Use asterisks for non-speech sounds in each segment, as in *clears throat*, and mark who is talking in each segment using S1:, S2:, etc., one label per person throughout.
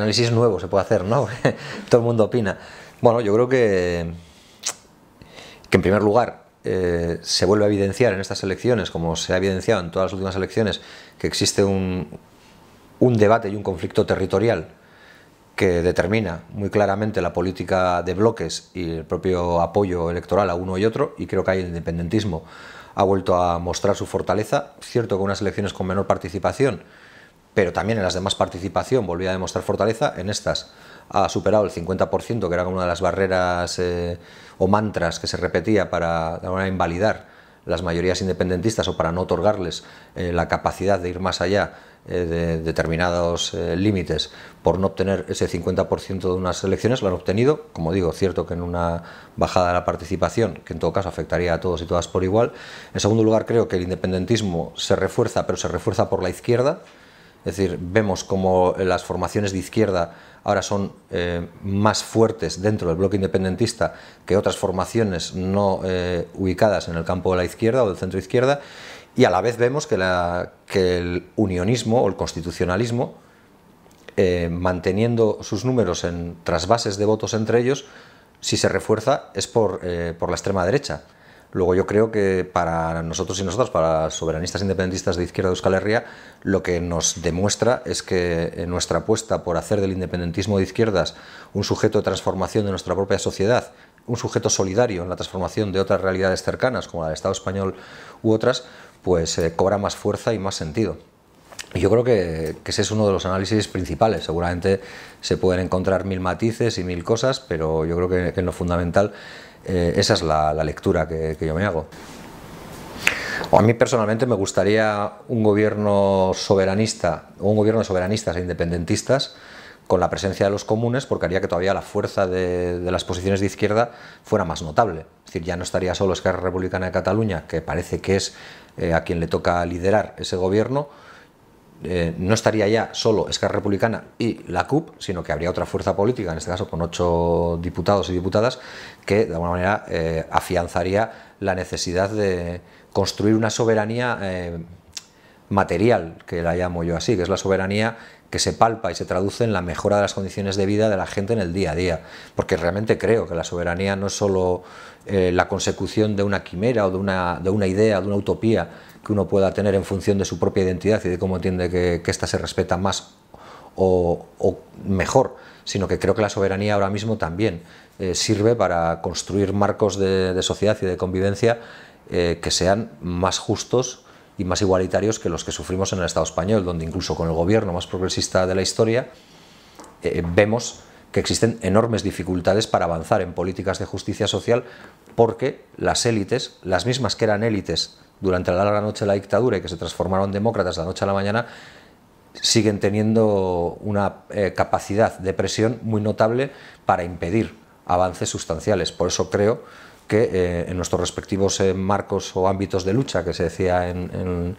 S1: análisis nuevo se puede hacer, ¿no? *laughs* Todo el mundo opina. Bueno, yo creo que, que en primer lugar eh, se vuelve a evidenciar en estas elecciones, como se ha evidenciado en todas las últimas elecciones, que existe un, debate y un conflicto territorial que determina muy claramente la política de bloques y el propio apoyo electoral a uno y otro, y creo que ahí el independentismo ha vuelto a mostrar su fortaleza, cierto que unas elecciones con menor participación, pero también en las demás participación volvía a demostrar fortaleza, en estas ha superado el 50%, que era una de las barreras eh, o mantras que se repetía para invalidar las mayorías independentistas o para no otorgarles eh, la capacidad de ir más allá eh, de determinados límites por no obtener ese 50% de unas elecciones, lo han obtenido, como digo, cierto que en una bajada de la participación, que en todo caso afectaría a todos y todas por igual. En segundo lugar, creo que el independentismo se refuerza, pero se refuerza por la izquierda, es decir, vemos como las formaciones de izquierda ahora son eh, más fuertes dentro del bloque independentista que otras formaciones no eh, ubicadas en el campo de la izquierda o del centro izquierda, y a la vez vemos que, el unionismo o el constitucionalismo, eh, manteniendo sus números en trasvases de votos entre ellos, si se refuerza es por la extrema derecha. Luego yo creo que para nosotros y nosotras, para soberanistas independentistas de Izquierda de Euskal Herria, lo que nos demuestra es que eh, nuestra apuesta por hacer del independentismo de izquierdas un sujeto de transformación de nuestra propia sociedad, un sujeto solidario en la transformación de otras realidades cercanas, como la del Estado español u otras, pues eh, cobra más fuerza y más sentido. Yo creo que, ese es uno de los análisis principales. Seguramente se pueden encontrar mil matices y mil cosas, pero yo creo que, es lo fundamental eh, esa es la, lectura que, yo me hago. A mí personalmente me gustaría un gobierno soberanista, o un gobierno de soberanistas e independentistas con la presencia de los comunes, porque haría que todavía la fuerza de, las posiciones de izquierda fuera más notable. Es decir, ya no estaría solo Esquerra Republicana de Cataluña, que parece que es eh, a quien le toca liderar ese gobierno, eh, no estaría ya solo Esquerra Republicana y la CUP, sino que habría otra fuerza política, en este caso con ocho diputados y diputadas, que de alguna manera eh, afianzaría la necesidad de construir una soberanía eh, material, que la llamo yo así, que es la soberanía que se palpa y se traduce en la mejora de las condiciones de vida de la gente en el día a día. Porque realmente creo que la soberanía no es solo la consecución de una quimera o de una idea, de una utopía, que uno pueda tener en función de su propia identidad y de cómo entiende que, ésta se respeta más o, mejor, sino que creo que la soberanía ahora mismo también eh, sirve para construir marcos de, sociedad y de convivencia eh, que sean más justos y más igualitarios que los que sufrimos en el Estado español, donde incluso con el gobierno más progresista de la historia eh, vemos que existen enormes dificultades para avanzar en políticas de justicia social porque las élites, las mismas que eran élites durante la larga noche de la dictadura y que se transformaron demócratas de la noche a la mañana, siguen teniendo una eh, capacidad de presión muy notable para impedir avances sustanciales. Por eso creo que eh, en nuestros respectivos eh, marcos o ámbitos de lucha, que se decía en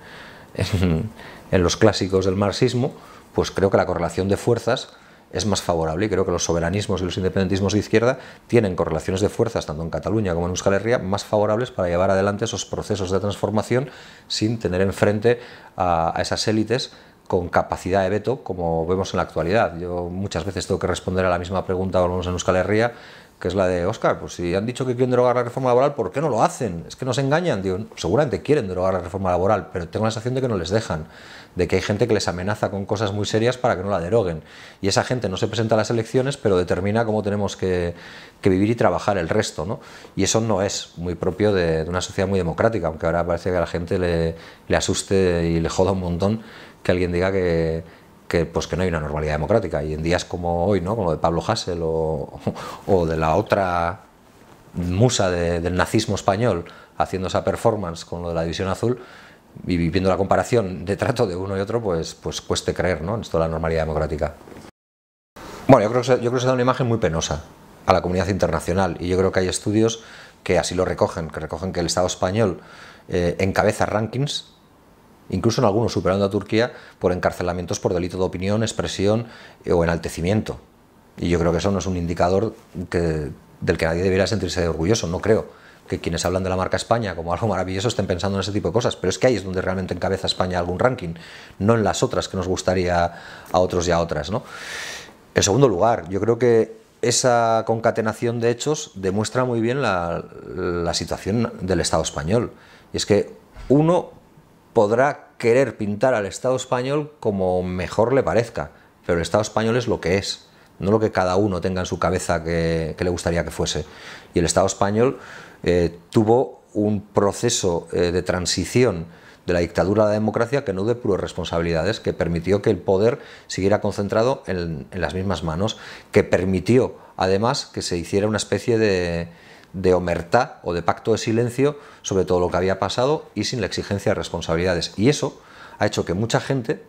S1: los clásicos del marxismo, pues creo que la correlación de fuerzas es más favorable y creo que los soberanismos y los independentismos de izquierda tienen correlaciones de fuerzas, tanto en Cataluña como en Euskal Herria, más favorables para llevar adelante esos procesos de transformación sin tener enfrente a, esas élites con capacidad de veto, como vemos en la actualidad. Yo muchas veces tengo que responder a la misma pregunta, volvemos en Euskal Herria, que es la de, Oscar, pues si han dicho que quieren derogar la reforma laboral, ¿por qué no lo hacen? Es que nos engañan, digo, seguramente quieren derogar la reforma laboral, pero tengo la sensación de que no les dejan de que hay gente que les amenaza con cosas muy serias para que no la deroguen. Y esa gente no se presenta a las elecciones, pero determina cómo tenemos que, vivir y trabajar el resto. ¿no? Y eso no es muy propio de, una sociedad muy democrática, aunque ahora parece que a la gente le, asuste y le joda un montón que alguien diga que, pues que no hay una normalidad democrática. Y en días como hoy, ¿no? como de Pablo Hassel o, de la otra musa del nazismo español haciendo esa performance con lo de la División Azul, y viendo la comparación de trato de uno y otro, pues, pues cueste creer ¿no? en esto de la normalidad democrática. Bueno, yo creo, que se, yo creo que da una imagen muy penosa a la comunidad internacional y yo creo que hay estudios que así lo recogen, que recogen que el Estado español eh, encabeza rankings, incluso en algunos superando a Turquía, por encarcelamientos por delito de opinión, expresión eh, o enaltecimiento. Y yo creo que eso no es un indicador que, del que nadie debería sentirse orgulloso, no creo que quienes hablan de la marca España como algo maravilloso estén pensando en ese tipo de cosas, pero es que ahí es donde realmente encabeza España algún ranking, no en las otras que nos gustaría a otros y a otras. ¿no? En segundo lugar, yo creo que esa concatenación de hechos demuestra muy bien la, situación del Estado español. Y es que uno podrá querer pintar al Estado español como mejor le parezca, pero el Estado español es lo que es, no lo que cada uno tenga en su cabeza que, que le gustaría que fuese. Y el Estado español eh, tuvo un proceso eh, de transición de la dictadura a la democracia que no de puro responsabilidades, que permitió que el poder siguiera concentrado en, las mismas manos, que permitió además que se hiciera una especie de, de omertá o de pacto de silencio sobre todo lo que había pasado y sin la exigencia de responsabilidades. Y eso ha hecho que mucha gente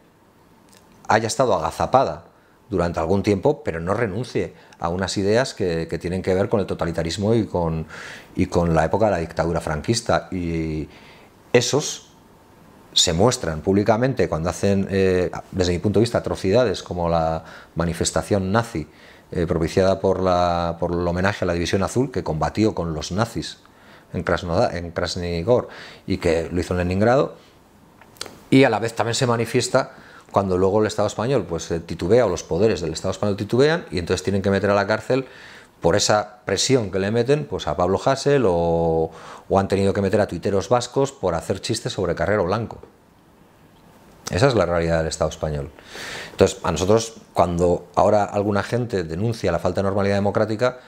S1: haya estado agazapada durante algún tiempo, pero no renuncie a unas ideas que, tienen que ver con el totalitarismo y con, y con la época de la dictadura franquista. Y esos se muestran públicamente cuando hacen, eh, desde mi punto de vista, atrocidades como la manifestación nazi eh, propiciada por, la, por el homenaje a la División Azul que combatió con los nazis en, Krasnodar, en Krasnigor y que lo hizo en Leningrado. Y a la vez también se manifiesta cuando luego el Estado español pues eh, titubea o los poderes del Estado español titubean y entonces tienen que meter a la cárcel por esa presión que le meten pues a Pablo Hassel o, o han tenido que meter a tuiteros vascos por hacer chistes sobre Carrero Blanco. Esa es la realidad del Estado español. Entonces, a nosotros, cuando ahora alguna gente denuncia la falta de normalidad democrática,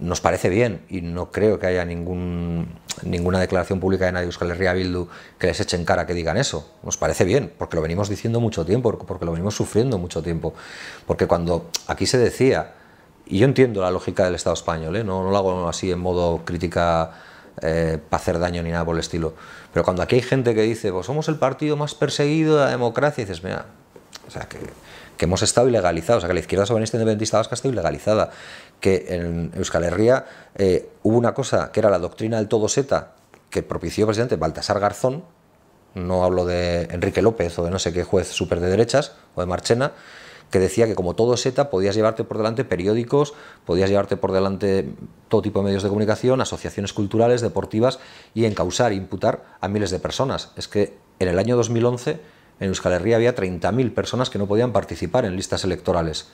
S1: nos parece bien y no creo que haya ningún, ninguna declaración pública de nadie Euskal Herria Bildu que les echen cara que digan eso. Nos parece bien, porque lo venimos diciendo mucho tiempo, porque lo venimos sufriendo mucho tiempo. Porque cuando aquí se decía, y yo entiendo la lógica del Estado español, ¿eh? no, no, lo hago así en modo crítica eh, para hacer daño ni nada por el estilo, pero cuando aquí hay gente que dice, pues somos el partido más perseguido de la democracia, dices, mira, o sea, que, hemos estado ilegalizados, o sea, que la izquierda soberanista independentista vasca está ilegalizada, que en Euskal Herria eh, hubo una cosa que era la doctrina del todo seta que propició el presidente Baltasar Garzón, no hablo de Enrique López o de no sé qué juez súper de derechas o de Marchena, que decía que como todo SETA podías llevarte por delante periódicos, podías llevarte por delante todo tipo de medios de comunicación, asociaciones culturales, deportivas y encausar, imputar a miles de personas. Es que en el año 2011 en Euskal Herria había 30.000 personas que no podían participar en listas electorales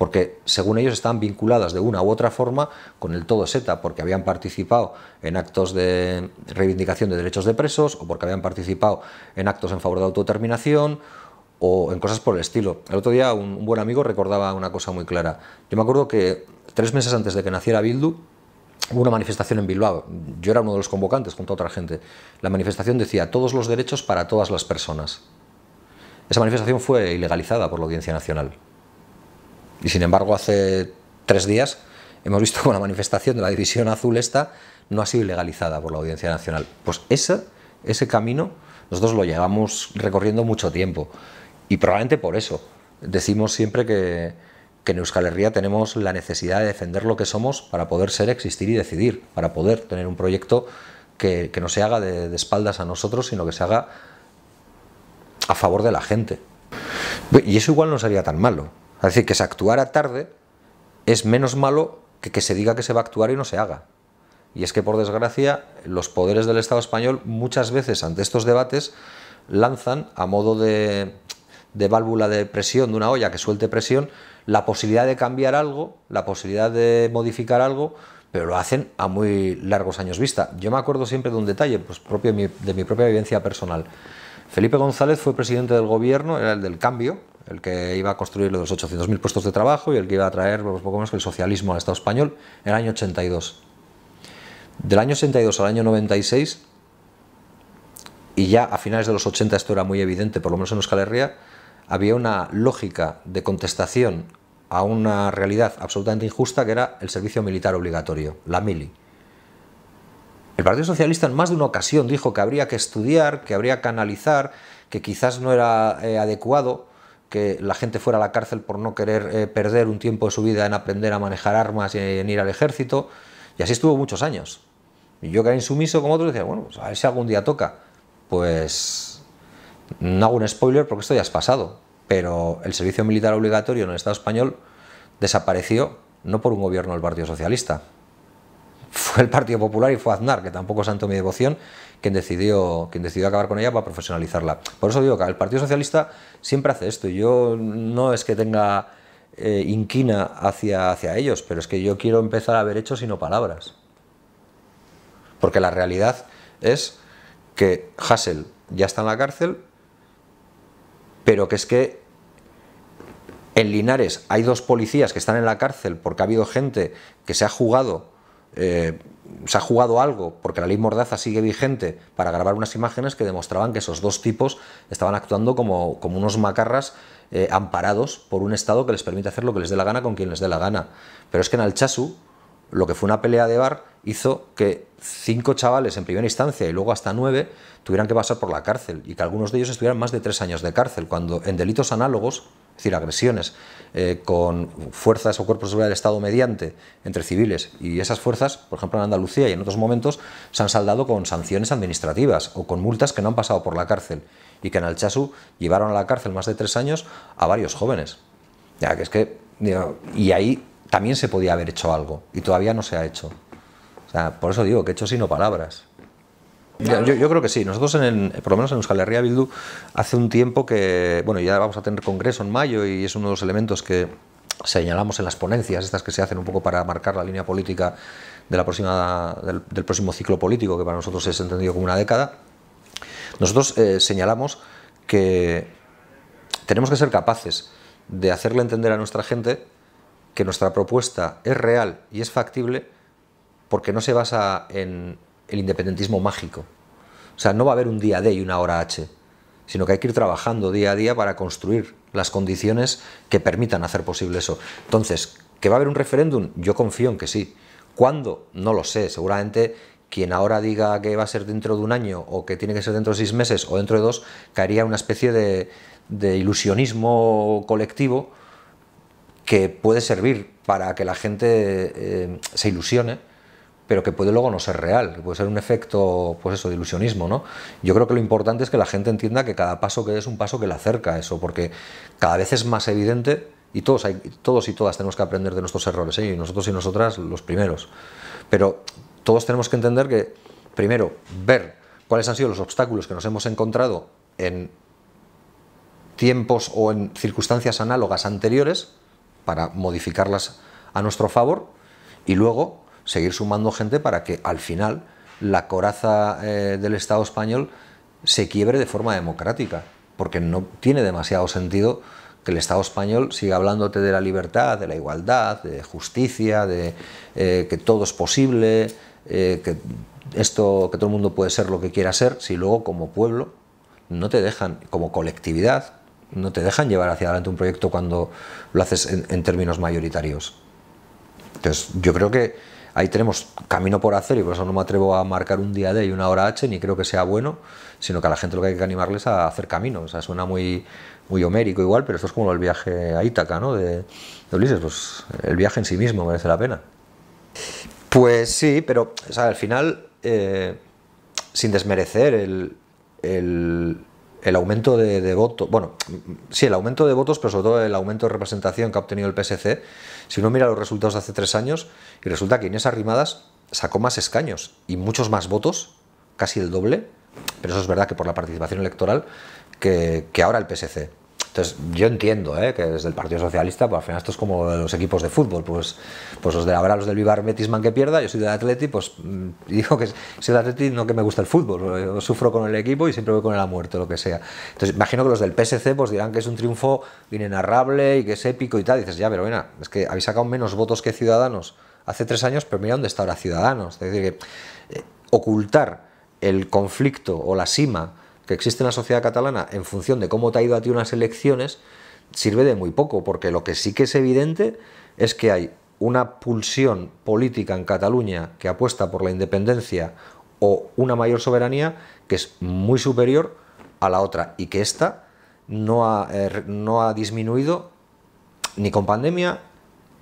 S1: porque según ellos están vinculadas de una u otra forma con el todo Z, porque habían participado en actos de reivindicación de derechos de presos o porque habían participado en actos en favor de autodeterminación o en cosas por el estilo. El otro día un, un buen amigo recordaba una cosa muy clara. Yo me acuerdo que tres meses antes de que naciera Bildu, hubo una manifestación en Bilbao. Yo era uno de los convocantes junto a otra gente. La manifestación decía todos los derechos para todas las personas. Esa manifestación fue ilegalizada por la Audiencia Nacional. Y sin embargo, hace tres días hemos visto que la *laughs* manifestación de la división azul esta no ha sido legalizada por la Audiencia Nacional. Pues ese, ese camino nosotros lo llevamos recorriendo mucho tiempo y probablemente por eso decimos siempre que, que en Euskal Herria tenemos la necesidad de defender lo que somos para poder ser, existir y decidir, para poder tener un proyecto que, que no se haga de, de espaldas a nosotros, sino que se haga a favor de la gente. Y eso igual no sería tan malo. Es decir, que se actuara tarde es menos malo que que se diga que se va a actuar y no se haga. Y es que, por desgracia, los poderes del Estado español muchas veces ante estos debates lanzan a modo de, válvula de presión, de una olla que suelte presión, la posibilidad de cambiar algo, la posibilidad de modificar algo, pero lo hacen a muy largos años vista. Yo me acuerdo siempre de un detalle, pues propio de mi propia vivencia personal. Felipe González fue presidente del gobierno, era el del cambio, el que iba a construir los 800.000 puestos de trabajo y el que iba a traer pues, poco menos que el socialismo al Estado español en el año 82. Del año 82 al año 96, y ya a finales de los 80 esto era muy evidente, por lo menos en Euskal Herria, había una lógica de contestación a una realidad absolutamente injusta que era el servicio militar obligatorio, la mili. El Partido Socialista en más de una ocasión dijo que habría que estudiar, que habría que analizar, que quizás no era eh, adecuado que la gente fuera a la cárcel por no querer eh, perder un tiempo de su vida en aprender a manejar armas y en ir al ejército. Y así estuvo muchos años. Y yo que era insumiso como otros decía, bueno, pues a ver si algún día toca. Pues no hago un spoiler porque esto ya es pasado. Pero el servicio militar obligatorio en el Estado español desapareció no por un gobierno del Partido Socialista, fue el Partido Popular y fue Aznar, que tampoco es santo mi devoción, quien decidió, quien decidió acabar con ella para profesionalizarla. Por eso digo que el Partido Socialista siempre hace esto. Y yo no es que tenga eh, inquina hacia, hacia ellos, pero es que yo quiero empezar a ver hechos y no palabras. Porque la realidad es que Hassel ya está en la cárcel, pero que es que en Linares hay dos policías que están en la cárcel porque ha habido gente que se ha jugado eh, se ha jugado algo, porque la ley Mordaza sigue vigente, para grabar unas imágenes que demostraban que esos dos tipos estaban actuando como, unos macarras eh, amparados por un Estado que les permite hacer lo que les dé la gana con quien les dé la gana. Pero es que en Alchasu, lo que fue una pelea de bar, hizo que cinco chavales en primera instancia y luego hasta nueve tuvieran que pasar por la cárcel y que algunos de ellos estuvieran más de tres años de cárcel, cuando en delitos análogos decir, agresiones eh, con fuerzas o cuerpos del Estado mediante entre civiles. Y esas fuerzas, por ejemplo en Andalucía y en otros momentos, se han saldado con sanciones administrativas o con multas que no han pasado por la cárcel y que en Alchazu llevaron a la cárcel más de tres años a varios jóvenes. Ya que es que, y ahí también se podía haber hecho algo y todavía no se ha hecho. por eso digo que he hecho sino palabras. Yo, creo que sí. Nosotros, en por lo menos en Euskal Herria Bildu, hace un tiempo que, bueno, ya vamos a tener congreso en mayo y es uno de los elementos que señalamos en las ponencias, estas que se hacen un poco para marcar la línea política de la próxima, del, próximo ciclo político, que para nosotros es entendido como una década. Nosotros eh, señalamos que tenemos que ser capaces de hacerle entender a nuestra gente que nuestra propuesta es real y es factible porque no se basa en el independentismo mágico. O sea, no va a haber un día D y una hora H, sino que hay que ir trabajando día a día para construir las condiciones que permitan hacer posible eso. Entonces, ¿que va a haber un referéndum? Yo confío en que sí. ¿Cuándo? No lo sé. Seguramente quien ahora diga que va a ser dentro de un año o que tiene que ser dentro de seis meses o dentro de dos, caería una especie de, ilusionismo colectivo que puede servir para que la gente eh, se ilusione, pero que puede luego no ser real, puede ser un efecto, pues eso, de ilusionismo, ¿no? Yo creo que lo importante es que la gente entienda que cada paso que es un paso que le acerca a eso, porque cada vez es más evidente y todos, todos y todas tenemos que aprender de nuestros errores, ¿eh? y nosotros y nosotras los primeros. Pero todos tenemos que entender que, primero, ver cuáles han sido los obstáculos que nos hemos encontrado en tiempos o en circunstancias análogas anteriores para modificarlas a nuestro favor y luego seguir sumando gente para que al final la coraza eh, del Estado español se quiebre de forma democrática, porque no tiene demasiado sentido que el Estado español siga hablándote de la libertad, de la igualdad, de justicia, de eh, que todo es posible, eh, que esto, que todo el mundo puede ser lo que quiera ser, si luego como pueblo no te dejan, como colectividad, no te dejan llevar hacia adelante un proyecto cuando lo haces en términos mayoritarios. Entonces, yo creo que ahí tenemos camino por hacer y por eso no me atrevo a marcar un día D y una hora H, ni creo que sea bueno, sino que a la gente lo que hay que animarles a hacer camino. O sea, suena muy, muy homérico igual, pero esto es como el viaje a Ítaca, ¿no? De, Ulises, pues el viaje en sí mismo merece la pena. Pues sí, pero al final, eh, sin desmerecer el el aumento de, votos, bueno, sí, el aumento de votos, pero sobre todo el aumento de representación que ha obtenido el PSC, si uno mira los resultados de hace tres años, y resulta que esas Arrimadas sacó más escaños y muchos más votos, casi el doble, pero eso es verdad que por la participación electoral, que ahora el PSC. Entonces, yo entiendo ¿eh? que desde el Partido Socialista, pues al final esto es como los equipos de fútbol, pues, pues los de la los del Vivar Metisman que pierda, yo soy del Atleti, pues mm, digo que soy de Atleti no que me gusta el fútbol, sufro con el equipo y siempre voy con el a muerte, lo que sea. Entonces, imagino que los del PSC pues dirán que es un triunfo inenarrable y que es épico y tal, dices, ya, pero bueno, es que habéis sacado menos votos que Ciudadanos hace tres años, pero mira dónde está ahora Ciudadanos. Es decir, que eh, ocultar el conflicto o la sima que existe en la sociedad catalana en función de cómo te ha ido a ti unas elecciones sirve de muy poco, porque lo que sí que es evidente es que hay una pulsión política en Cataluña que apuesta por la independencia o una mayor soberanía que es muy superior a la otra y que esta no ha, eh, no ha disminuido ni con pandemia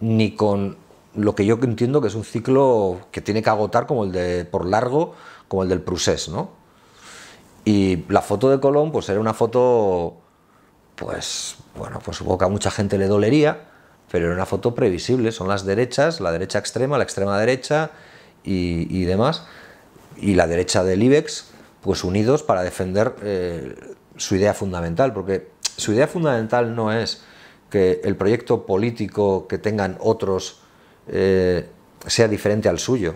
S1: ni con lo que yo entiendo que es un ciclo que tiene que agotar como el de por largo como el del Prusés, ¿no? Y la foto de Colón, pues era una foto, pues bueno, pues supongo que a mucha gente le dolería, pero era una foto previsible, son las derechas, la derecha extrema, la extrema derecha y, demás, y la derecha del IBEX, pues unidos para defender eh, su idea fundamental, porque su idea fundamental no es que el proyecto político que tengan otros eh, sea diferente al suyo,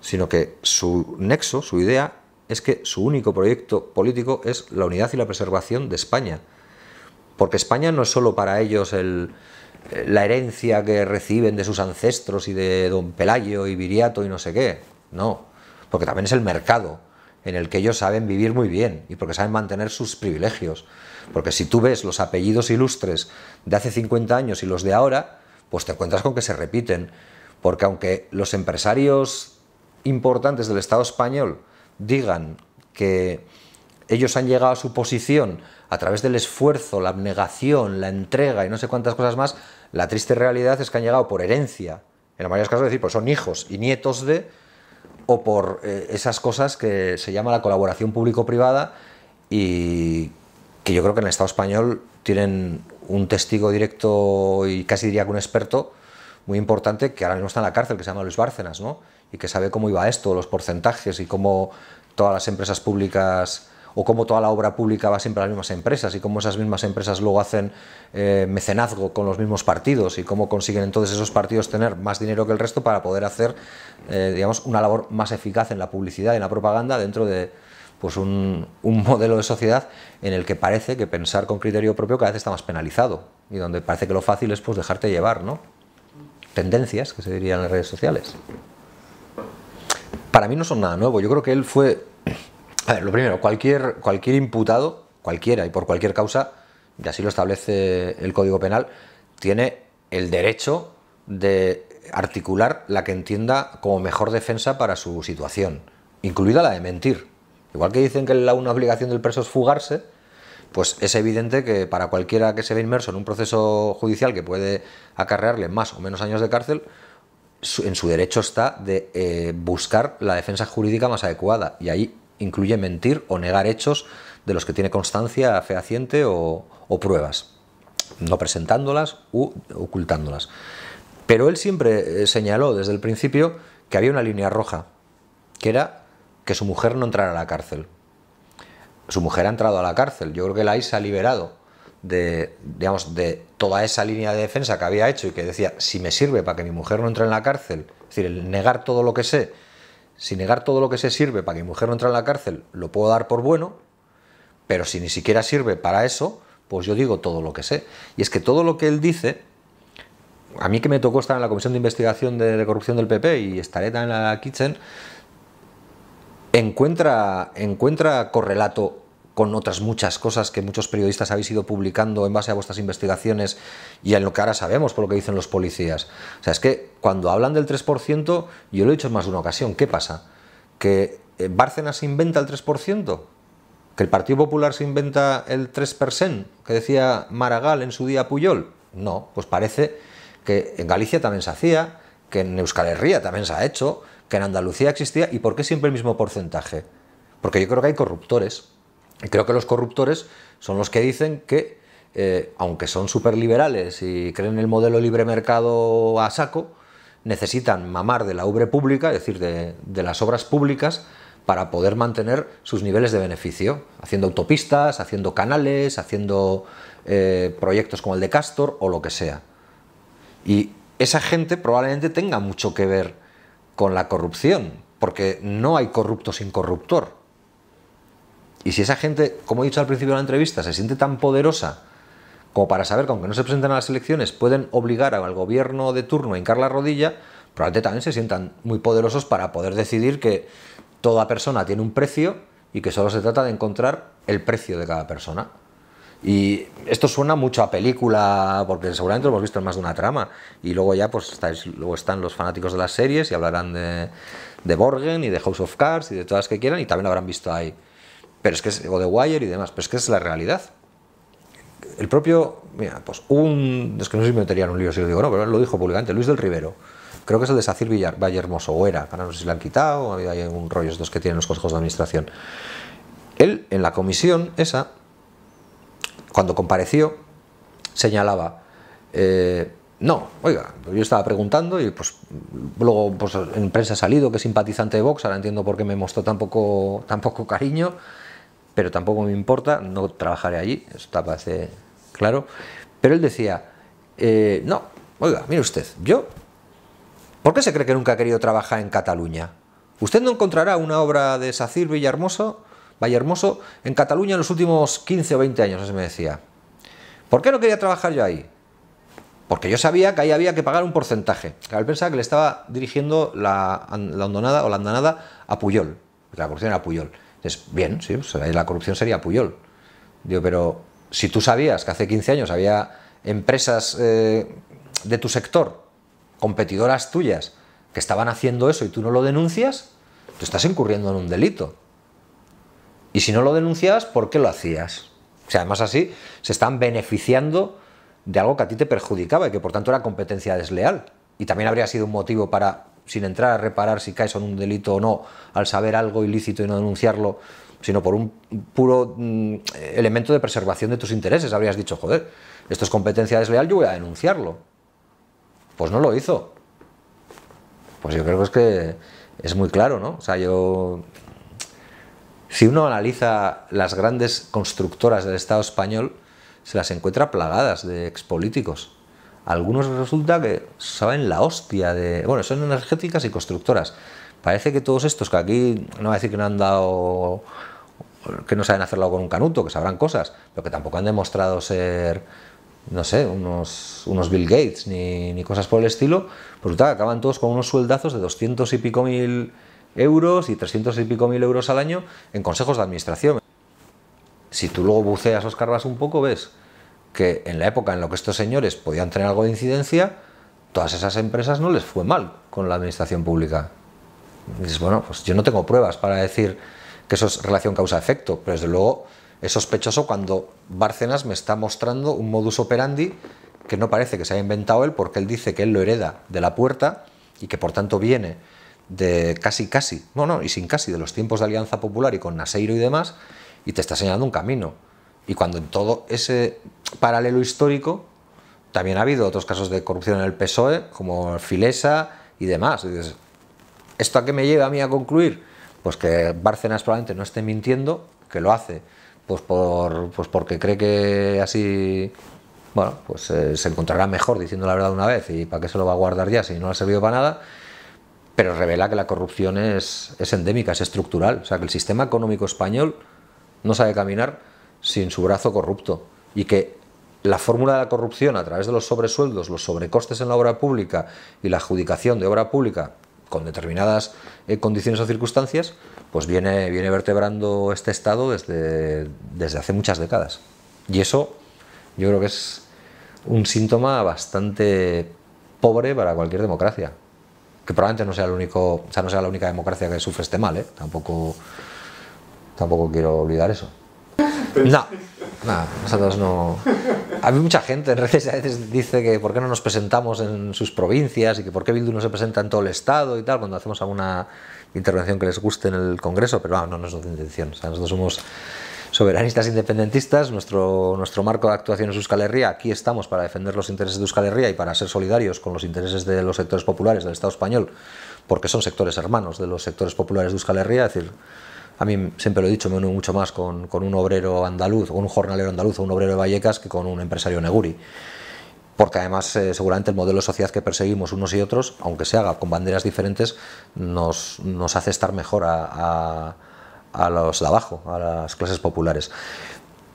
S1: sino que su nexo, su idea, es que su único proyecto político es la unidad y la preservación de España. Porque España no es solo para ellos la herencia que reciben de sus ancestros y de don Pelayo y Viriato y no sé qué, no, porque también es el mercado en el que ellos saben vivir muy bien y porque saben mantener sus privilegios. Porque si tú ves los apellidos ilustres de hace 50 años y los de ahora, pues te encuentras con que se repiten. Porque aunque los empresarios importantes del Estado español digan que ellos han llegado a su posición a través del esfuerzo, la abnegación, la entrega y no sé cuántas cosas más, la triste realidad es que han llegado por herencia, en la mayoría de casos decir, pues son hijos y nietos de, o por eh, esas cosas que se llama la colaboración público-privada y que yo creo que en el Estado español tienen un testigo directo y casi diría que un experto muy importante que ahora mismo está en la cárcel, que se llama Luis Bárcenas, ¿no? y que sabe cómo iba esto, los porcentajes y cómo todas las empresas públicas o cómo toda la obra pública va siempre a las mismas empresas y cómo esas mismas empresas luego hacen eh, mecenazgo con los mismos partidos y cómo consiguen entonces esos partidos tener más dinero que el resto para poder hacer eh, digamos una labor más eficaz en la publicidad y en la propaganda dentro de pues un, *laughs* modelo de sociedad en el que parece que pensar con criterio propio cada vez está más penalizado y donde parece que lo fácil es pues dejarte llevar, ¿no? Tendencias que se dirían en las redes sociales para mí no son nada nuevo. Yo creo que él fue... A ver, lo primero, cualquier, imputado, cualquiera y por cualquier causa, y así lo establece el Código Penal, tiene el derecho de articular la que entienda como mejor defensa para su situación, incluida la de mentir. Igual que dicen que la una obligación del preso es fugarse, pues es evidente que para cualquiera que se ve inmerso en un proceso judicial que puede acarrearle más o menos años de cárcel, en su derecho está de eh, buscar la defensa jurídica más adecuada y ahí incluye mentir o negar hechos de los que tiene constancia fehaciente o, pruebas, no presentándolas u ocultándolas. Pero él siempre eh, señaló desde el principio que había una línea roja, que era que su mujer no entrara a la cárcel. Su mujer ha entrado a la cárcel, yo creo que la IS ha liberado, de, digamos, de toda esa línea de defensa que había hecho y que decía, si me sirve para que mi mujer no entre en la cárcel, es decir, el negar todo lo que sé, si negar todo lo que sé sirve para que mi mujer no entre en la cárcel, lo puedo dar por bueno, pero si ni siquiera sirve para eso, pues yo digo todo lo que sé. Y es que todo lo que él dice, a mí que me tocó estar en la Comisión de Investigación de, Corrupción del PP y estaré en la Kitchen, encuentra, encuentra correlato con otras muchas cosas que muchos periodistas habéis ido publicando en base a vuestras investigaciones y en lo que ahora sabemos por lo que dicen los policías. O sea, es que cuando hablan del 3%, yo lo he dicho en más de una ocasión, ¿qué pasa? ¿Que eh, Bárcenas se inventa el 3%? ¿Que el Partido Popular se inventa el 3% que decía Maragall en su día Puyol? No, pues parece que en Galicia también se hacía, que en Euskal Herria también se ha hecho, que en Andalucía existía. ¿Y por qué siempre el mismo porcentaje? Porque yo creo que hay corruptores. Creo que los corruptores son los que dicen que, eh, aunque son liberales y creen en el modelo libre mercado a saco, necesitan mamar de la ubre pública, es decir, de, las obras públicas, para poder mantener sus niveles de beneficio, haciendo autopistas, haciendo canales, haciendo eh, proyectos como el de Castor o lo que sea. Y esa gente probablemente tenga mucho que ver con la corrupción, porque no hay corrupto sin corruptor. Y si esa gente, como he dicho al principio de la entrevista, se siente tan poderosa como para saber que aunque no se presenten a las elecciones pueden obligar al gobierno de turno a hincar la rodilla, probablemente también se sientan muy poderosos para poder decidir que toda persona tiene un precio y que solo se trata de encontrar el precio de cada persona. Y esto suena mucho a película, porque seguramente lo hemos visto en más de una trama. Y luego ya pues estáis, luego están los fanáticos de las series y hablarán de, de Borgen y de House of Cards y de todas las que quieran y también lo habrán visto ahí. Pero es que es, Wire y demás, pero es que es la realidad. El propio, mira, pues un, es que no sé si me metería en un lío si lo digo, no, pero lo dijo públicamente, Luis del Rivero, creo que es el de Sacir Villar, Valle Hermoso, o era, no sé si le han quitado, hay un rollo estos que tienen los consejos de administración. Él, en la comisión esa, cuando compareció, señalaba, eh, no, oiga, yo estaba preguntando y pues luego pues, en prensa ha salido que simpatizante de Vox, ahora entiendo por qué me mostró tan poco cariño, pero tampoco me importa, no trabajaré allí, eso parece claro. Pero él decía, eh, no, oiga, mire usted, yo, ¿por qué se cree que nunca ha querido trabajar en Cataluña? Usted no encontrará una obra de Sacir Villarmoso, Vallehermoso en Cataluña en los últimos 15 o 20 años, así me decía. ¿Por qué no quería trabajar yo ahí? Porque yo sabía que ahí había que pagar un porcentaje. Él pensaba que le estaba dirigiendo la, o la andanada a Puyol, la corrupción era Puyol bien, sí, la corrupción sería Puyol. Digo, pero si tú sabías que hace 15 años había empresas eh, de tu sector, competidoras tuyas, que estaban haciendo eso y tú no lo denuncias, tú estás incurriendo en un delito. Y si no lo denuncias, ¿por qué lo hacías? O sea, además así se están beneficiando de algo que a ti te perjudicaba y que por tanto era competencia desleal. Y también habría sido un motivo para sin entrar a reparar si caes en un delito o no, al saber algo ilícito y no denunciarlo, sino por un puro mm, elemento de preservación de tus intereses. Habrías dicho, joder, esto es competencia desleal, yo voy a denunciarlo. Pues no lo hizo. Pues yo creo que es que es muy claro, ¿no? O sea, yo... Si uno analiza las grandes constructoras del Estado español, se las encuentra plagadas de expolíticos algunos resulta que saben la hostia de... Bueno, son energéticas y constructoras. Parece que todos estos que aquí, no voy a decir que no han dado... que no saben hacerlo con un canuto, que sabrán cosas, pero que tampoco han demostrado ser, no sé, unos, unos Bill Gates ni, ni cosas por el estilo, pues resulta que acaban todos con unos sueldazos de 200 y pico mil euros y 300 y pico mil euros al año en consejos de administración. Si tú luego buceas Oscar Vas un poco, ves que en la época en la que estos señores podían tener algo de incidencia, todas esas empresas no les fue mal con la administración pública. dices, bueno, pues yo no tengo pruebas para decir que eso es relación causa-efecto, pero desde luego es sospechoso cuando Bárcenas me está mostrando un modus operandi que no parece que se haya inventado él porque él dice que él lo hereda de la puerta y que por tanto viene de casi casi, no, no, y sin casi, de los tiempos de Alianza Popular y con Naseiro y demás, y te está señalando un camino. Y cuando en todo ese paralelo histórico también ha habido otros casos de corrupción en el PSOE, como Filesa y demás. ¿esto a qué me lleva a mí a concluir? Pues que Bárcenas probablemente no esté mintiendo, que lo hace pues, pues porque cree que así bueno, pues eh, se encontrará mejor diciendo la verdad una vez y para qué se lo va a guardar ya si no ha servido para nada, pero revela que la corrupción es endémica, es estructural, o sea que el sistema económico español no sabe caminar sin su brazo corrupto y que la fórmula de la corrupción a través de los sobresueldos, los sobrecostes en la obra pública y la adjudicación de obra pública con determinadas eh, condiciones o circunstancias, pues viene, viene vertebrando este Estado desde, desde hace muchas décadas. Y eso yo creo que es un síntoma bastante pobre para cualquier democracia. Que probablemente no sea, el único, no sea la única democracia que sufre este mal, ¿eh? tampoco, tampoco quiero olvidar eso. Pues no, no, nosotros no. Hay mucha gente en redes a veces dice que por qué no nos presentamos en sus provincias y que por qué Bildu no se presenta en todo el Estado y tal, cuando hacemos alguna intervención que les guste en el Congreso, pero no, no, es nuestra intención. nosotros somos soberanistas independentistas, nuestro, nuestro marco de actuación es Euskal Herria, aquí estamos para defender los intereses de Euskal Herria y para ser solidarios con los intereses de los sectores populares del Estado español, porque son sectores hermanos de los sectores populares de Euskal Herria, es decir, a mí siempre lo he dicho, me uno mucho más con, un obrero andaluz, con un jornalero andaluz o un obrero de Vallecas que con un empresario neguri. Porque además eh, seguramente el modelo de sociedad que perseguimos unos y otros, aunque se haga con banderas diferentes, nos, hace estar mejor a, los de abajo, a las clases populares.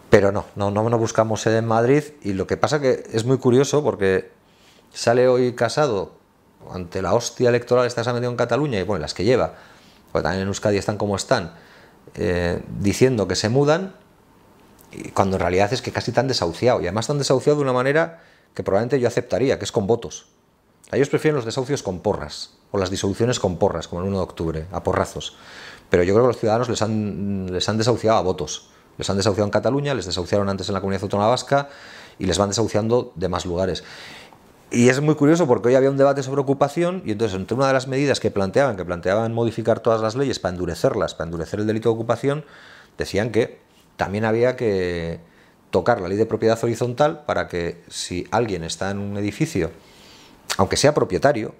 S1: Pero no, no, no, buscamos sede en Madrid y lo que pasa que es muy curioso porque sale hoy casado ante la hostia electoral que está metido en Cataluña y bueno, las que lleva, porque también en Euskadi están como están, eh, diciendo que se mudan, cuando en realidad es que casi tan desahuciado. Y además tan desahuciado de una manera que probablemente yo aceptaría, que es con votos. A ellos prefieren los desahucios con porras, o las disoluciones con porras, como el 1 de octubre, a porrazos. Pero yo creo que los ciudadanos les han, les han desahuciado a votos. Les han desahuciado en Cataluña, les desahuciaron antes en la comunidad autónoma vasca y les van desahuciando de más lugares. Y es muy curioso porque hoy había un debate sobre ocupación y entonces entre una de las medidas que planteaban, que planteaban modificar todas las leyes para endurecerlas, para endurecer el delito de ocupación, decían que también había que tocar la ley de propiedad horizontal para que si alguien está en un edificio, aunque sea propietario,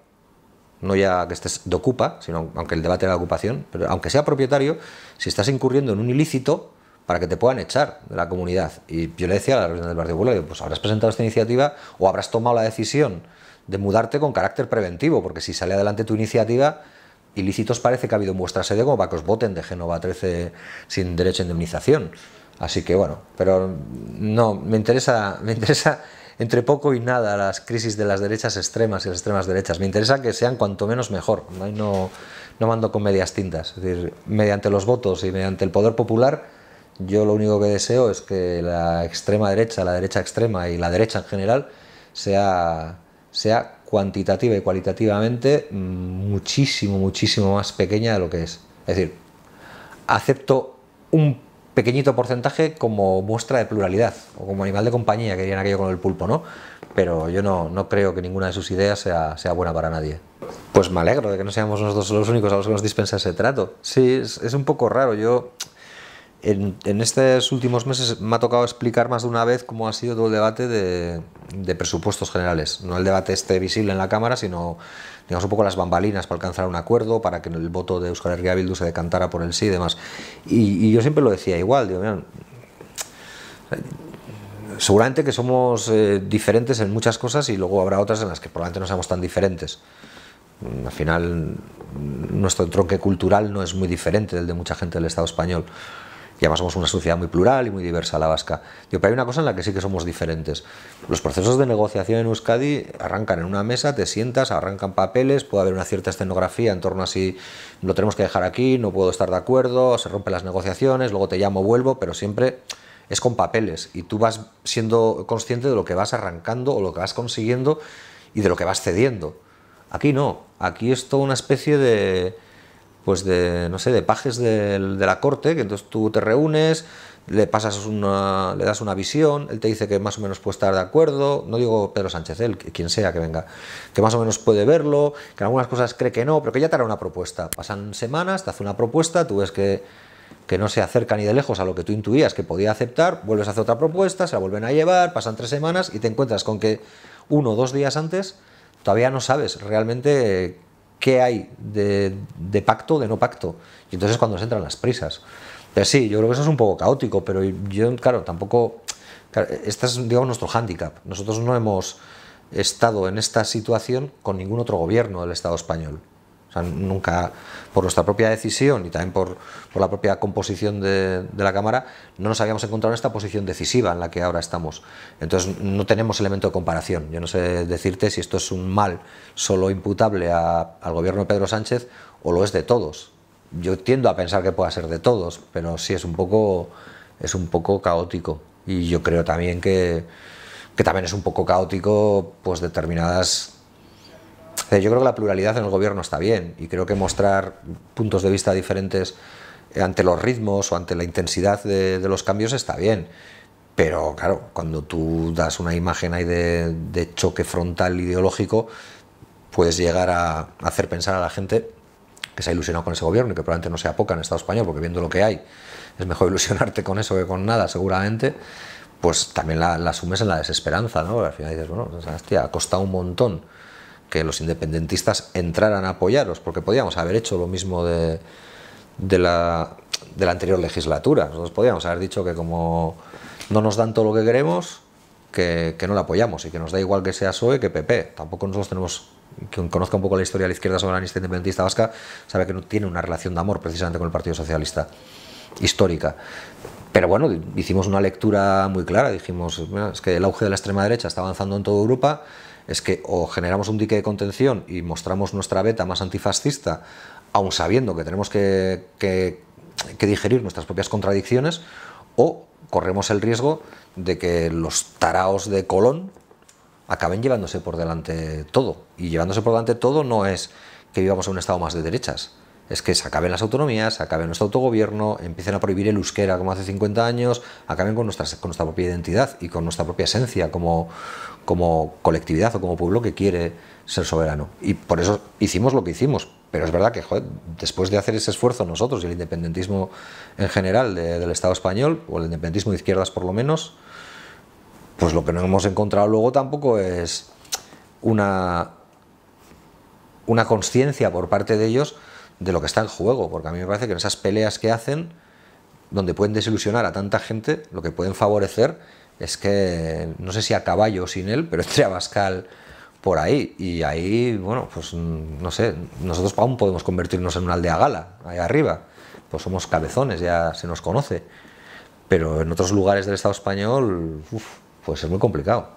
S1: no ya que estés de ocupa, sino aunque el debate era la ocupación, pero aunque sea propietario, si estás incurriendo en un ilícito, para que te puedan echar de la comunidad. Y yo le decía a la reunión del Partido Popular, pues habrás presentado esta iniciativa o habrás tomado la decisión de mudarte con carácter preventivo, porque si sale adelante tu iniciativa, ilícitos parece que ha habido en vuestra sede como para que os voten de Génova 13 sin derecho a indemnización. Así que bueno, pero no, me interesa, me interesa entre poco y nada las crisis de las derechas extremas y las extremas derechas. Me interesa que sean cuanto menos mejor. No, no, no mando con medias tintas. Es decir, mediante los votos y mediante el poder popular yo lo único que deseo es que la extrema derecha, la derecha extrema y la derecha en general sea, sea cuantitativa y cualitativamente mm, muchísimo, muchísimo más pequeña de lo que es. Es decir, acepto un pequeñito porcentaje como muestra de pluralidad o como animal de compañía, que dirían aquello con el pulpo, ¿no? Pero yo no, no creo que ninguna de sus ideas sea, buena para nadie. Pues me alegro de que no seamos nosotros los únicos a los que nos dispensa ese trato. Sí, es un poco raro. Yo en, estos últimos meses me ha tocado explicar más de una vez cómo ha sido todo el debate de, presupuestos generales. No el debate este visible en la Cámara, sino digamos un poco las bambalinas para alcanzar un acuerdo, para que el voto de Euskal Herria Bildu se decantara por el sí y demás. Y, yo siempre lo decía igual, digo, seguramente que somos eh, diferentes en muchas cosas y luego habrá otras en las que probablemente no seamos tan diferentes. Al final, nuestro tronque cultural no es muy diferente del de mucha gente del Estado español. Y somos una sociedad muy plural y muy diversa la vasca. yo pero hay una cosa en la que sí que somos diferentes. Los procesos de negociación en Euskadi arrancan en una mesa, te sientas, arrancan papeles, puede haber una cierta escenografía en torno a si lo tenemos que dejar aquí, no puedo estar de acuerdo, se rompen las negociaciones, luego te llamo, vuelvo, pero siempre es con papeles y tú vas siendo consciente de lo que vas arrancando o lo que vas consiguiendo y de lo que vas cediendo. Aquí no, aquí es toda una especie de pues de, no sé, de pajes de, la corte, que entonces tú te reúnes, le pasas una, le das una visión, él te dice que más o menos puede estar de acuerdo, no digo Pedro Sánchez, él, quien sea que venga, que más o menos puede verlo, que en algunas cosas cree que no, pero que ya te hará una propuesta. Pasan semanas, te hace una propuesta, tú ves que, que no se acerca ni de lejos a lo que tú intuías que podía aceptar, vuelves a hacer otra propuesta, se la vuelven a llevar, pasan tres semanas y te encuentras con que uno o dos días antes todavía no sabes realmente qué hay de, pacto, de no pacto. Y entonces es cuando se entran las prisas. Entonces sí, yo creo que eso es un poco caótico, pero yo, claro, tampoco... este es, digamos, nuestro hándicap. Nosotros no hemos estado en esta situación con ningún otro gobierno del Estado español nunca, por nuestra propia decisión y también por, la propia composición de, la Cámara, no nos habíamos encontrado en esta posición decisiva en la que ahora estamos. Entonces, no tenemos elemento de comparación. Yo no sé decirte si esto es un mal solo imputable al gobierno de Pedro Sánchez o lo es de todos. Yo tiendo a pensar que pueda ser de todos, pero sí es un poco, es un poco caótico. Y yo creo también que, que también es un poco caótico pues determinadas yo creo que la pluralidad en el gobierno está bien y creo que mostrar puntos de vista diferentes eh, ante los ritmos o ante la intensidad de, los cambios está bien. Pero claro, cuando tú das una imagen ahí de, choque frontal ideológico, puedes llegar a hacer pensar a la gente que se ha ilusionado con ese gobierno y que probablemente no sea poca en el Estado español, porque viendo lo que hay, es mejor *laughs* ilusionarte con eso que con nada, seguramente, pues también la, sumes en la desesperanza, ¿no? Al final dices, bueno, hostia, ha costado un montón que los independentistas entraran a apoyaros, porque podíamos haber hecho lo mismo de, de, la, de la anterior legislatura. Nosotros podíamos haber dicho que como no nos dan todo lo que queremos, que, que, no la apoyamos y que nos da igual que sea PSOE que PP. Tampoco nosotros tenemos, quien conozca un poco la historia de la izquierda soberanista independentista vasca, sabe que no tiene una relación de amor precisamente con el Partido Socialista histórica. Pero bueno, hicimos una lectura muy clara, dijimos, es que el auge de la extrema derecha está avanzando en toda Europa, es que o generamos un dique de contención y mostramos nuestra beta más antifascista, aun sabiendo que tenemos que, que digerir nuestras propias contradicciones, o corremos el riesgo de que los taraos de Colón acaben llevándose por delante todo. Y llevándose por delante todo no es que vivamos en un estado más de derechas, es que se acaben las autonomías, se acabe nuestro autogobierno, empiecen a prohibir el euskera como hace 50 años, acaben con, nuestra propia identidad y con nuestra propia esencia como, colectividad o como pueblo que quiere ser soberano. Y por eso hicimos lo que hicimos. Pero es verdad que después de hacer ese esfuerzo nosotros y el independentismo en general del Estado español, o el independentismo de izquierdas por lo menos, pues lo que no hemos encontrado luego tampoco es una, una conciencia por parte de ellos de lo que está en juego, porque a mí me parece que en esas peleas que hacen, donde pueden desilusionar a tanta gente, lo que pueden favorecer es que, no sé si a caballo o sin él, pero entre Abascal por ahí. Y ahí, bueno, pues mm, no sé, nosotros aún podemos convertirnos en una aldea gala, ahí arriba. Pues somos cabezones, ya se nos conoce. Pero en otros lugares del Estado español, uf, pues es muy complicado.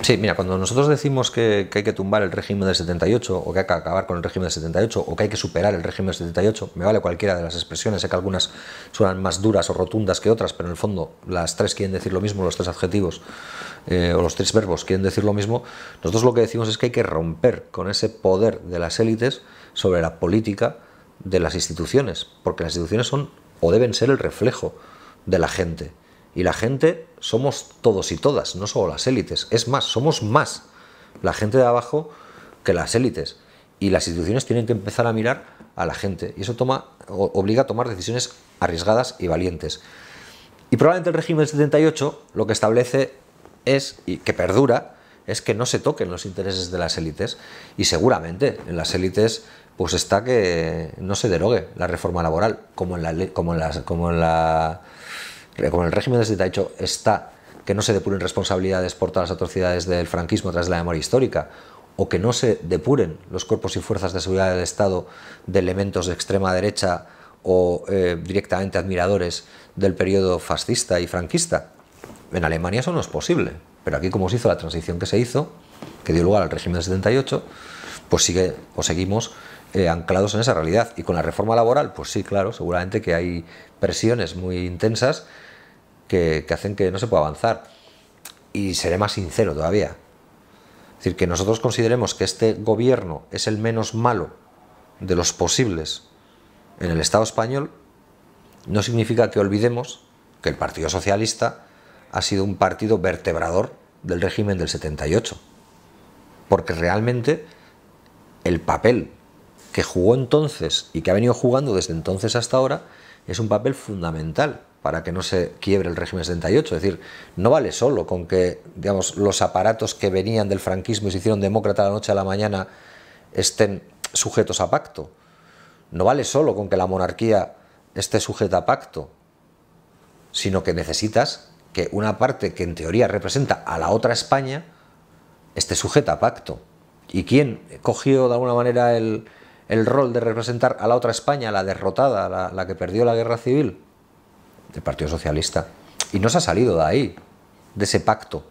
S1: Sí, mira, cuando nosotros decimos que, hay que tumbar el régimen del 78 o que hay que acabar con el régimen del 78 o que hay que superar el régimen del 78, me vale cualquiera de las expresiones, sé que algunas suenan más duras o rotundas que otras, pero en el fondo las tres quieren decir lo mismo, los tres adjetivos eh, o los tres verbos quieren decir lo mismo, nosotros lo que decimos es que hay que romper con ese poder de las élites sobre la política de las instituciones, porque las instituciones son o deben ser el reflejo de la gente. Y la gente somos todos y todas, no solo las élites. Es más, somos más la gente de abajo que las élites. Y las instituciones tienen que empezar a mirar a la gente. Y eso toma, obliga a tomar decisiones arriesgadas y valientes. Y probablemente el régimen del 78 lo que establece es, y que perdura, es que no se toquen los intereses de las élites. Y seguramente en las élites pues está que no se derogue la reforma laboral, como en la, como en como en la con el régimen de 78 está que no se depuren responsabilidades por todas las atrocidades del franquismo tras la memoria histórica, o que no se depuren los cuerpos y fuerzas de seguridad del Estado de elementos de extrema derecha o eh, directamente admiradores del periodo fascista y franquista. En Alemania eso no es posible, pero aquí como se hizo la transición que se hizo, que dio lugar al régimen del 78, pues sigue o pues seguimos eh, anclados en esa realidad. Y con la reforma laboral, pues sí, claro, seguramente que hay presiones muy intensas que, hacen que no se pueda avanzar. Y seré más sincero todavía. Es decir, que nosotros consideremos que este gobierno es el menos malo de los posibles en el Estado español, no significa que olvidemos que el Partido Socialista ha sido un partido vertebrador del régimen del 78. Porque realmente el papel que jugó entonces y que ha venido jugando desde entonces hasta ahora es un papel fundamental para que no se quiebre el régimen 78. Es decir, no vale solo con que digamos, los aparatos que venían del franquismo y se hicieron demócrata la noche a la mañana estén sujetos a pacto. No vale solo con que la monarquía esté sujeta a pacto, sino que necesitas que una parte que en teoría representa a la otra España esté sujeta a pacto. ¿Y quién cogió de alguna manera el, rol de representar a la otra España, la derrotada, la que perdió la guerra civil? del Partido Socialista. Y no se ha salido de ahí, de ese pacto.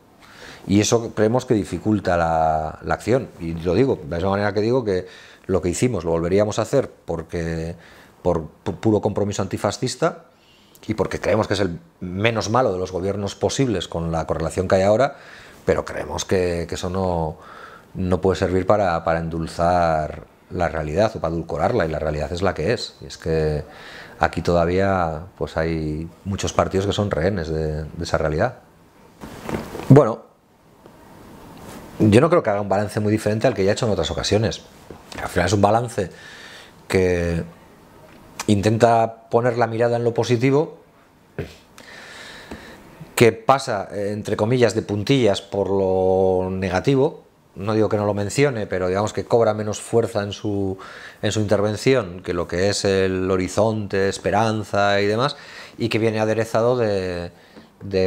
S1: Y eso creemos que dificulta la, acción. Y lo digo, de esa manera que digo que lo que hicimos lo volveríamos a hacer porque por puro compromiso antifascista y porque creemos que es el menos malo de los gobiernos posibles con la correlación que hay ahora, pero creemos que, eso no, no puede servir para, para endulzar la realidad o para adulcorarla y la realidad es la que es. Y es que aquí todavía pues hay muchos partidos que son rehenes de, esa realidad. Bueno, yo no creo que haga un balance muy diferente al que ya he hecho en otras ocasiones. Al final es un balance que intenta poner la mirada en lo positivo, que pasa, eh, entre comillas, de puntillas por lo negativo, no digo que no lo mencione, pero digamos que cobra menos fuerza en su, intervención que lo que es el horizonte, esperanza y demás, y que viene aderezado de,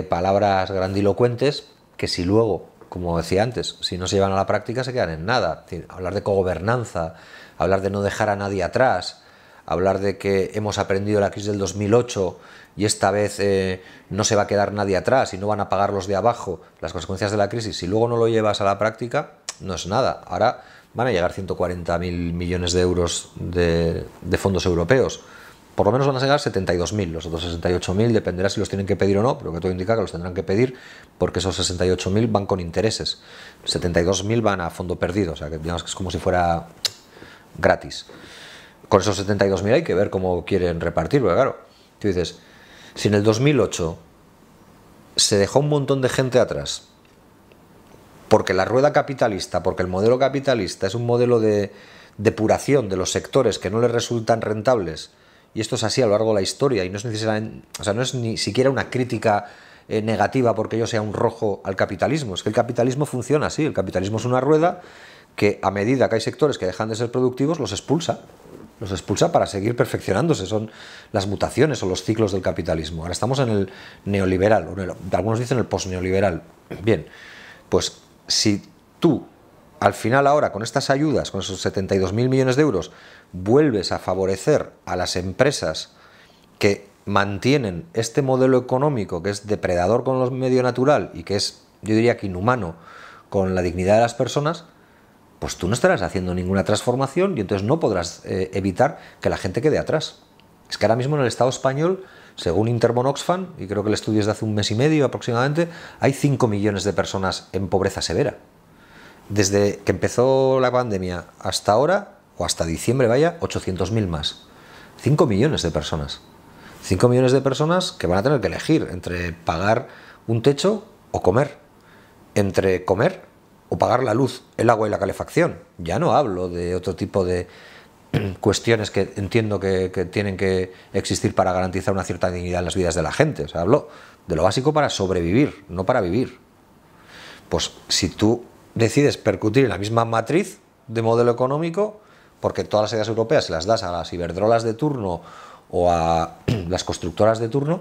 S1: palabras grandilocuentes que si luego, como decía antes, si no se llevan a la práctica se quedan en nada. Hablar de cogobernanza, hablar de no dejar a nadie atrás, hablar de que hemos aprendido la crisis del 2008 y esta vez eh, no se va a quedar nadie atrás y no van a pagar los de abajo las consecuencias de la crisis, si luego no lo llevas a la práctica, no es nada. Ahora van a llegar 140.000 millones de euros de, fondos europeos. Por lo menos van a llegar 72.000, los otros 68.000 dependerá si los tienen que pedir o no, pero que todo indica que los tendrán que pedir porque esos 68.000 van con intereses. 72.000 van a fondo perdido, o sea que digamos que es como si fuera gratis. Con esos 72.000 hay que ver cómo quieren repartir, claro, tú dices, si en el 2008 se dejó un montón de gente atrás porque la rueda capitalista, porque el modelo capitalista es un modelo de depuración de los sectores que no les resultan rentables, y esto es así a lo largo de la historia, y no es necesariamente, o sea, no es ni siquiera una crítica eh, negativa porque yo sea un rojo al capitalismo, es que el capitalismo funciona así, el capitalismo es una rueda que a medida que hay sectores que dejan de ser productivos, los expulsa, los expulsa para seguir perfeccionándose. Son las mutaciones o los ciclos del capitalismo. Ahora estamos en el neoliberal, algunos dicen el posneoliberal. Bien, pues si tú al final ahora con estas ayudas, con esos 72.000 millones de euros, vuelves a favorecer a las empresas que mantienen este modelo económico que es depredador con los medio natural y que es, yo diría que inhumano con la dignidad de las personas, pues tú no estarás haciendo ninguna transformación y entonces no podrás eh, evitar que la gente quede atrás. Es que ahora mismo en el Estado español según Intermon y creo que el estudio es de hace un mes y medio aproximadamente, hay 5 millones de personas en pobreza severa. Desde que empezó la pandemia hasta ahora, o hasta diciembre, vaya, 800.000 más. 5 millones de personas. 5 millones de personas que van a tener que elegir entre pagar un techo o comer. Entre comer o pagar la luz, el agua y la calefacción. Ya no hablo de otro tipo de *clears throat* cuestiones que entiendo que, tienen que existir para garantizar una cierta dignidad en las vidas de la gente. hablo de lo básico para sobrevivir, no para vivir. Pues si tú decides percutir en la misma matriz de modelo económico, porque todas las ideas europeas se las das a las iberdrolas de turno o a *clears throat* las constructoras de turno,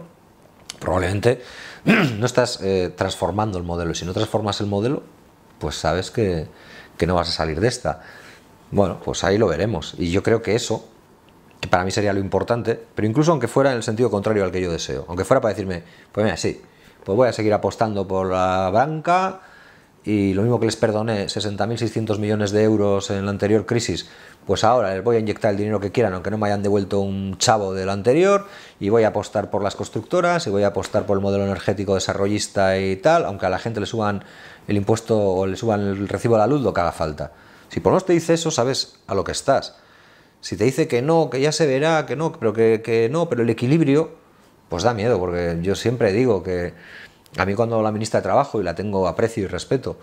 S1: probablemente *clears throat* no estás eh, transformando el modelo. Si no transformas el modelo, pues sabes que no vas a salir de esta. Bueno, pues ahí lo veremos. Y yo creo que eso, que para mí sería lo importante, pero incluso aunque fuera en el sentido contrario al que yo deseo, aunque fuera para decirme, pues mira, sí, pues voy a seguir apostando por la banca y lo mismo que les perdoné 60.600 millones de euros en la anterior crisis, pues ahora les voy a inyectar el dinero que quieran, aunque no me hayan devuelto un chavo del anterior, y voy a apostar por las constructoras, y voy a apostar por el modelo energético desarrollista y tal, aunque a la gente le suban el impuesto o le suban el recibo de la luz, lo que haga falta. Si por lo te dice eso, sabes a lo que estás. Si te dice que no, que ya se verá, que no, pero que, no, pero el equilibrio, pues da miedo, porque yo siempre digo que a mí cuando la ministra de Trabajo, y la tengo aprecio y respeto,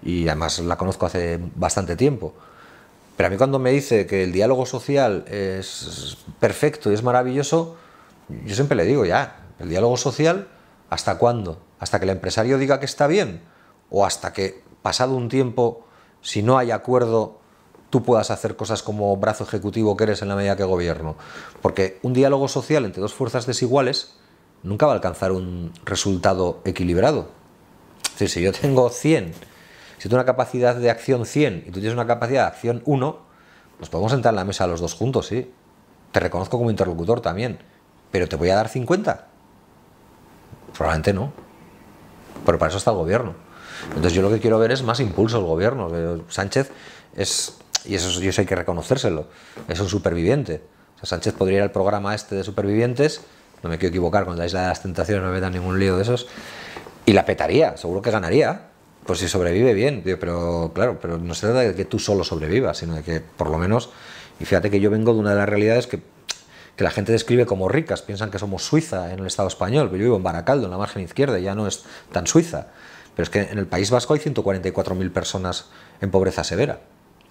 S1: y además la conozco hace bastante tiempo, pero a mí cuando me dice que el diálogo social es perfecto y es maravilloso, yo siempre le digo, ya, el diálogo social, ¿hasta cuándo? ¿Hasta que el empresario diga que está bien? ¿O hasta que, pasado un tiempo, si no hay acuerdo, tú puedas hacer cosas como brazo ejecutivo que eres en la medida que gobierno. Porque un diálogo social entre dos fuerzas desiguales nunca va a alcanzar un resultado equilibrado. si yo tengo 100, si tengo una capacidad de acción 100 y tú tienes una capacidad de acción 1, nos pues podemos sentar en la mesa los dos juntos, sí. Te reconozco como interlocutor también, pero ¿te voy a dar 50? Probablemente no. Pero para eso está el gobierno. Entonces yo lo que quiero ver es más impulso al gobierno. Eh, Sánchez es, y eso, hay que reconocérselo, es un superviviente. O sea, Sánchez podría ir al programa este de supervivientes, no me quiero equivocar con la isla de las tentaciones, no me da ningún lío de esos, y la petaría, seguro que ganaría. Pues si sobrevive bien, pero claro, pero no se trata de que tú solo sobrevivas, sino de que por lo menos, y fíjate que yo vengo de una de las realidades que que la gente describe como ricas, piensan que somos Suiza en el Estado español, pero yo vivo en Baracaldo, en la margen izquierda, y ya no es tan Suiza. Pero es que en el País Vasco hay 144.000 personas en pobreza severa.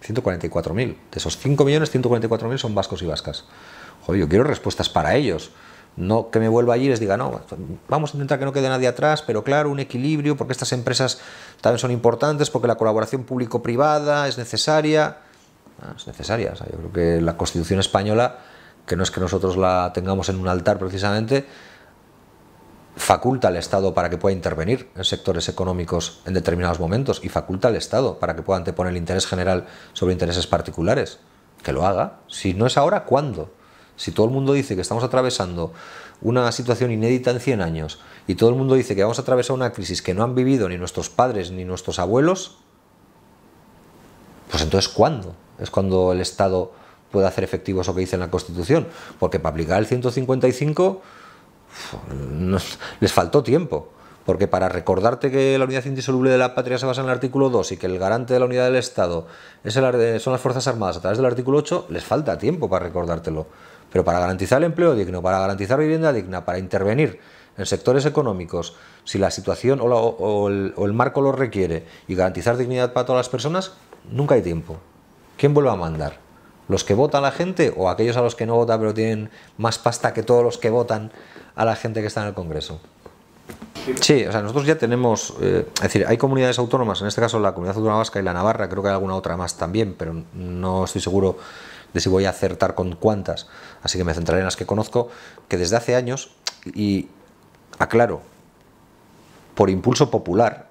S1: 144.000. De esos 5 millones, 144.000 son vascos y vascas. Joder, yo quiero respuestas para ellos. No que me vuelva allí y les diga, no, vamos a intentar que no quede nadie atrás, pero claro, un equilibrio, porque estas empresas también son importantes, porque la colaboración público-privada es necesaria. Ah, es necesaria. yo creo que la Constitución española, que no es que nosotros la tengamos en un altar precisamente, faculta al Estado para que pueda intervenir en sectores económicos en determinados momentos y faculta al Estado para que pueda anteponer el interés general sobre intereses particulares. Que lo haga. Si no es ahora, ¿cuándo? Si todo el mundo dice que estamos atravesando una situación inédita en 100 años y todo el mundo dice que vamos a atravesar una crisis que no han vivido ni nuestros padres ni nuestros abuelos, pues entonces ¿cuándo? Es cuando el Estado puede hacer efectivo eso que dice en la Constitución. Porque para aplicar el 155 les faltó tiempo. Porque para recordarte que la unidad indisoluble de la patria se basa en el artículo 2 y que el garante de la unidad del Estado es el, eh, son las Fuerzas Armadas a través del artículo 8, les falta tiempo para recordártelo. Pero para garantizar el empleo digno, para garantizar vivienda digna, para intervenir en sectores económicos, si la situación o, el, marco lo requiere, y garantizar dignidad para todas las personas, nunca hay tiempo. ¿Quién vuelve a mandar? ¿Los que vota la gente o aquellos a los que no vota pero tienen más pasta que todos los que votan a la gente que está en el Congreso. Sí, o sea, nosotros ya tenemos, eh, es decir, hay comunidades autónomas, en este caso la comunidad autónoma vasca y la navarra, creo que hay alguna otra más también, pero no estoy seguro de si voy a acertar con cuántas, así que me centraré en las que conozco, que desde hace años, y aclaro, por impulso popular,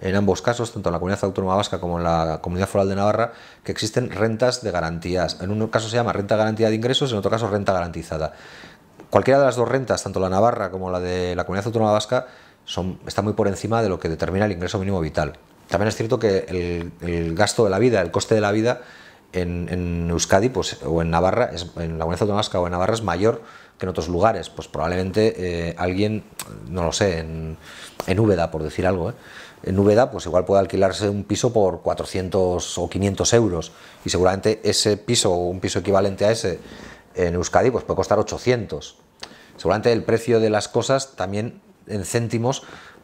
S1: en ambos casos, tanto en la comunidad autónoma vasca como en la comunidad foral de Navarra, que existen rentas de garantías. En un caso se llama renta garantía de ingresos, en otro caso renta garantizada cualquiera de las dos rentas, tanto la navarra como la de la comunidad autónoma vasca, son, está muy por encima de lo que determina el ingreso mínimo vital. También es cierto que el, gasto de la vida, el coste de la vida en, Euskadi pues, o en Navarra, es, en la comunidad autónoma vasca o en Navarra es mayor que en otros lugares. Pues probablemente eh, alguien, no lo sé, en, en Úbeda, por decir algo, ¿eh? en Úbeda, pues igual puede alquilarse un piso por 400 o 500 euros y seguramente ese piso o un piso equivalente a ese en Euskadi pues puede costar 800. Seguramente el precio de las cosas también en céntimos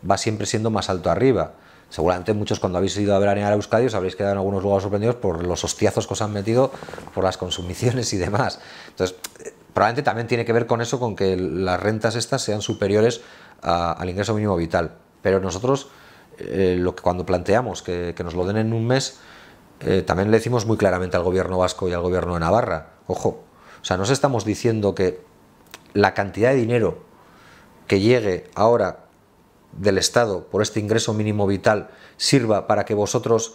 S1: va siempre siendo más alto arriba. Seguramente muchos cuando habéis ido a ver a Euskadi os habréis quedado en algunos lugares sorprendidos por los hostiazos que os han metido, por las consumiciones y demás. Entonces, eh, probablemente también tiene que ver con eso, con que las rentas estas sean superiores al ingreso mínimo vital. Pero nosotros, eh, cuando planteamos que, nos lo den en un mes, eh, también le decimos muy claramente al gobierno vasco y al gobierno de Navarra, ojo, o sea, nos estamos diciendo que la cantidad de dinero que llegue ahora del Estado por este ingreso mínimo vital sirva para que vosotros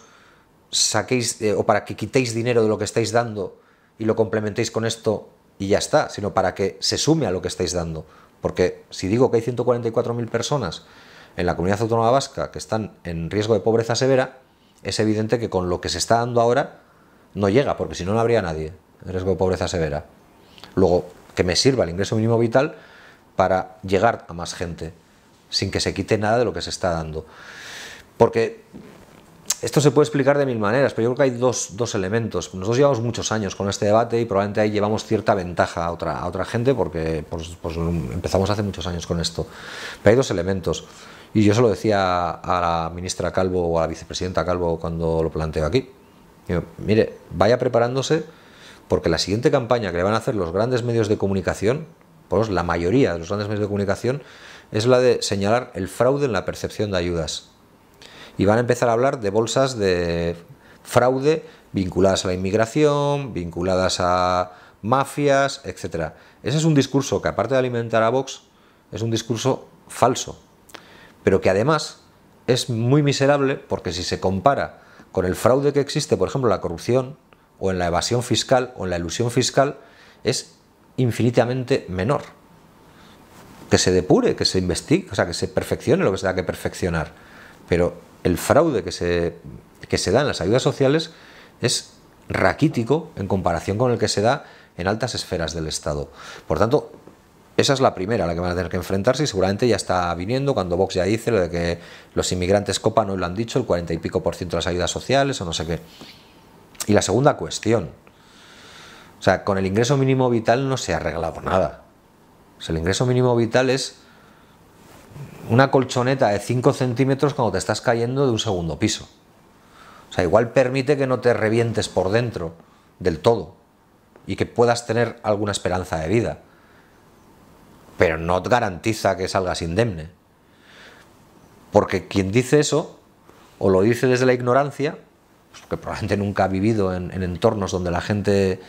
S1: saquéis eh, o para que quitéis dinero de lo que estáis dando y lo complementéis con esto y ya está, sino para que se sume a lo que estáis dando. Porque si digo que hay 144.000 personas en la comunidad autónoma vasca que están en riesgo de pobreza severa, es evidente que con lo que se está dando ahora no llega, porque si no, no habría nadie en riesgo de pobreza severa. Luego, que me sirva el ingreso mínimo vital para llegar a más gente, sin que se quite nada de lo que se está dando. Porque esto se puede explicar de mil maneras, pero yo creo que hay dos, dos, elementos. Nosotros llevamos muchos años con este debate y probablemente ahí llevamos cierta ventaja a otra, a otra gente porque pues, pues, empezamos hace muchos años con esto. Pero hay dos elementos. Y yo se lo decía a la ministra Calvo o a la vicepresidenta Calvo cuando lo planteo aquí. mire, vaya preparándose porque la siguiente campaña que le van a hacer los grandes medios de comunicación, pues la mayoría de los grandes medios de comunicación, es la de señalar el fraude en la percepción de ayudas. Y van a empezar a hablar de bolsas de fraude vinculadas a la inmigración, vinculadas a mafias, etc. Ese es un discurso que, aparte de alimentar a Vox, es un discurso falso, pero que además es muy miserable porque si se compara con el fraude que existe, por ejemplo, la corrupción, o en la evasión fiscal o en la ilusión fiscal es infinitamente menor. Que se depure, que se investigue, o sea, que se perfeccione lo que se da que perfeccionar. Pero el fraude que se, se da en las ayudas sociales es raquítico en comparación con el que se da en altas esferas del Estado. Por tanto, esa es la primera a la que van a tener que enfrentarse y seguramente ya está viniendo cuando Vox ya dice lo de que los inmigrantes copan, no lo han dicho, el cuarenta y pico por ciento de las ayudas sociales o no sé qué. Y la segunda cuestión, o sea, con el ingreso mínimo vital no se ha arreglado nada. O sea, el ingreso mínimo vital es una colchoneta de 5 centímetros cuando te estás cayendo de un segundo piso. O sea, igual permite que no te revientes por dentro del todo y que puedas tener alguna esperanza de vida. Pero no garantiza que salgas indemne. Porque quien dice eso, o lo dice desde la ignorancia, pues, que probablemente nunca ha vivido en, entornos donde la gente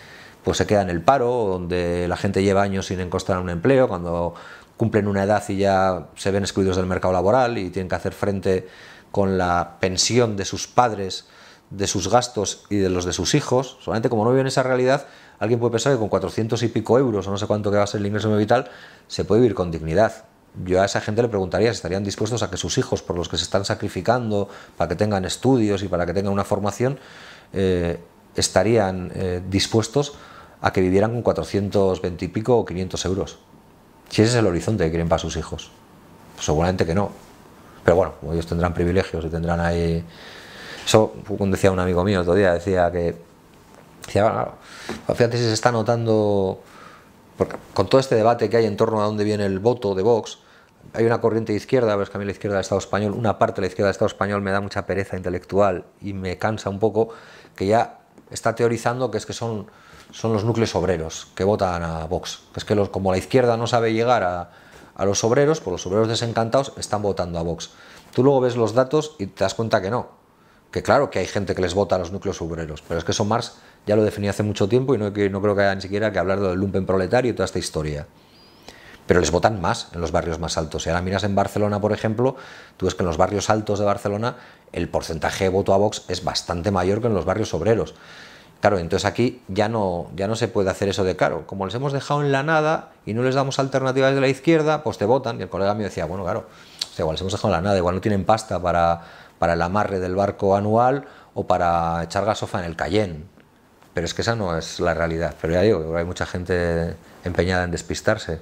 S1: pues se queda en el paro, donde la gente lleva años sin encontrar un empleo, cuando cumplen una edad y ya se ven excluidos del mercado laboral y tienen que hacer frente con la pensión de sus padres, de sus gastos y de los de sus hijos. Solamente como no viven esa realidad, alguien puede pensar que con 400 y pico euros o no sé cuánto que va a ser el ingreso vital, se puede vivir con dignidad yo a esa gente le preguntaría si estarían dispuestos a que sus hijos, por los que se están sacrificando, para que tengan estudios y para que tengan una formación, eh, estarían eh, dispuestos a que vivieran con 420 y pico o 500 euros. Si ese es el horizonte que quieren para sus hijos. seguramente que no. Pero bueno, ellos tendrán privilegios y tendrán ahí... Eso, decía un amigo mío otro día, decía que... Decía, bueno, si se está notando porque con todo este debate que hay en torno a dónde viene el voto de Vox, hay una corriente de izquierda, pero es que a la izquierda del Estado español, una parte de la izquierda del Estado español me da mucha pereza intelectual y me cansa un poco, que ya está teorizando que es que son, son los núcleos obreros que votan a Vox. es que como la izquierda no sabe llegar a, los obreros, pues los obreros desencantados están votando a Vox. Tú luego ves los datos y te das cuenta que no. Que claro que hay gente que les vota a los núcleos obreros, pero es que son más ya lo definí hace mucho tiempo y no, creo que haya ni siquiera que hablar del lumpen proletario y toda esta historia. Pero les votan más en los barrios más altos. Si ahora miras en Barcelona, por ejemplo, tú ves que en los barrios altos de Barcelona el porcentaje de voto a Vox es bastante mayor que en los barrios obreros. Claro, entonces aquí ya no, ya no se puede hacer eso de caro Como les hemos dejado en la nada y no les damos alternativas de la izquierda, pues te votan. Y el colega mío decía, bueno, claro, igual les hemos dejado en la nada, igual no tienen pasta para, para el amarre del barco anual o para echar gasofa en el Cayenne pero es que esa no es la realidad. Pero ya digo, hay mucha gente empeñada en despistarse.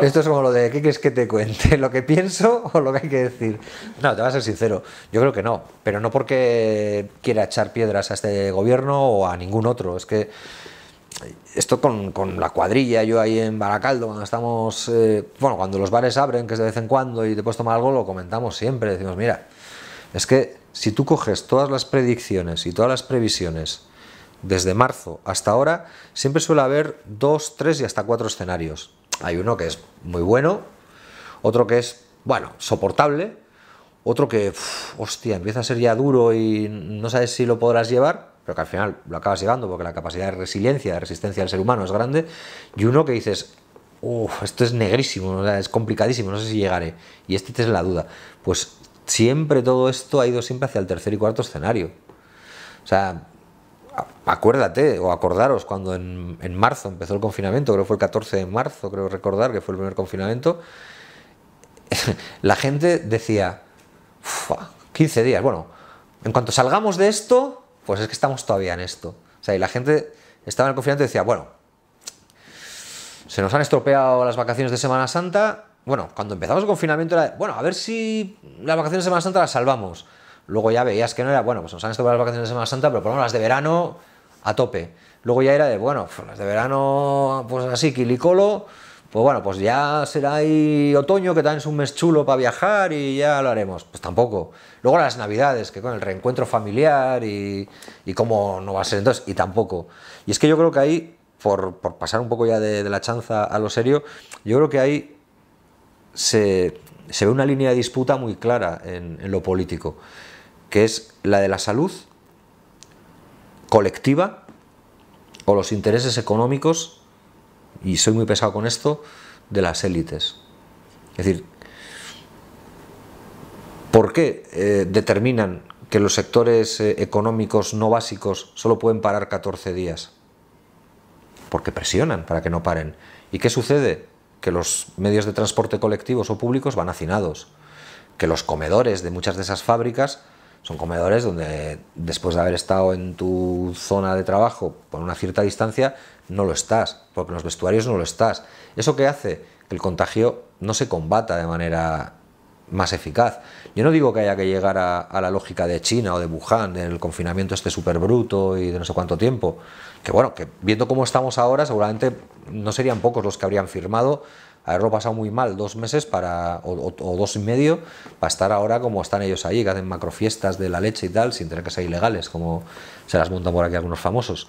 S1: Esto es como lo de ¿qué quieres que te cuente? *laughs* ¿Lo que pienso o lo que hay que decir? No, te voy a ser sincero. Yo creo que no. Pero no porque quiera echar piedras a este gobierno o a ningún otro. Es que esto con, la cuadrilla, yo ahí en Baracaldo, cuando estamos. Eh, bueno, cuando los bares abren, que es de vez en cuando, y te puedes tomar algo, lo comentamos siempre. Decimos, mira, es que si tú coges todas las predicciones y todas las previsiones desde marzo hasta ahora, siempre suele haber dos, tres y hasta cuatro escenarios. Hay uno que es muy bueno, otro que es, bueno, soportable, otro que, hostia, empieza a ser ya duro y no sabes si lo podrás llevar, pero que al final lo acabas llevando porque la capacidad de resiliencia, de resistencia del ser humano es grande, y uno que dices, uff, esto es negrísimo, es complicadísimo, no sé si llegaré, y este te es la duda. Pues siempre todo esto ha ido siempre hacia el tercer y cuarto escenario. O sea, acuérdate o acordaros cuando en, marzo empezó el confinamiento, creo que fue el 14 de marzo, creo recordar que fue el primer confinamiento, *laughs* la gente decía, 15 días, bueno, en cuanto salgamos de esto, pues es que estamos todavía en esto. O sea, y la gente estaba en el confinamiento y decía, bueno, se nos han estropeado las vacaciones de Semana Santa, bueno, cuando empezamos el confinamiento era, bueno, a ver si las vacaciones de Semana Santa las salvamos. Luego ya veías que no era, bueno, pues nos han estado las vacaciones de Semana Santa, pero ponemos las de verano a tope. Luego ya era de, bueno, pues las de verano, pues así, quilicolo, pues bueno, pues ya será ahí otoño, que también es un mes chulo para viajar y ya lo haremos. Pues tampoco. Luego las navidades, que con el reencuentro familiar y, y cómo no va a ser entonces, y tampoco. Y es que yo creo que ahí, por, pasar un poco ya de, la chanza a lo serio, yo creo que ahí se, ve una línea de disputa muy clara en lo político que es la de la salud colectiva o los intereses económicos, y soy muy pesado con esto, de las élites. Es decir, ¿por qué eh, determinan que los sectores eh, económicos no básicos solo pueden parar 14 días? Porque presionan para que no paren. ¿Y qué sucede? Que los medios de transporte colectivos o públicos van hacinados, que los comedores de muchas de esas fábricas son comedores donde después de haber estado en tu zona de trabajo por una cierta distancia, no lo estás, porque en los vestuarios no lo estás. ¿Eso qué hace? Que el contagio no se combata de manera más eficaz. Yo no digo que haya que llegar a, la lógica de China o de Wuhan, el confinamiento este súper bruto y de no sé cuánto tiempo. Que bueno, que viendo cómo estamos ahora, seguramente no serían pocos los que habrían firmado haberlo pasado muy mal dos meses para, o, dos y medio para estar ahora como están ellos allí, que hacen macrofiestas de la leche y tal, sin tener que ser ilegales, como se las montan por aquí algunos famosos.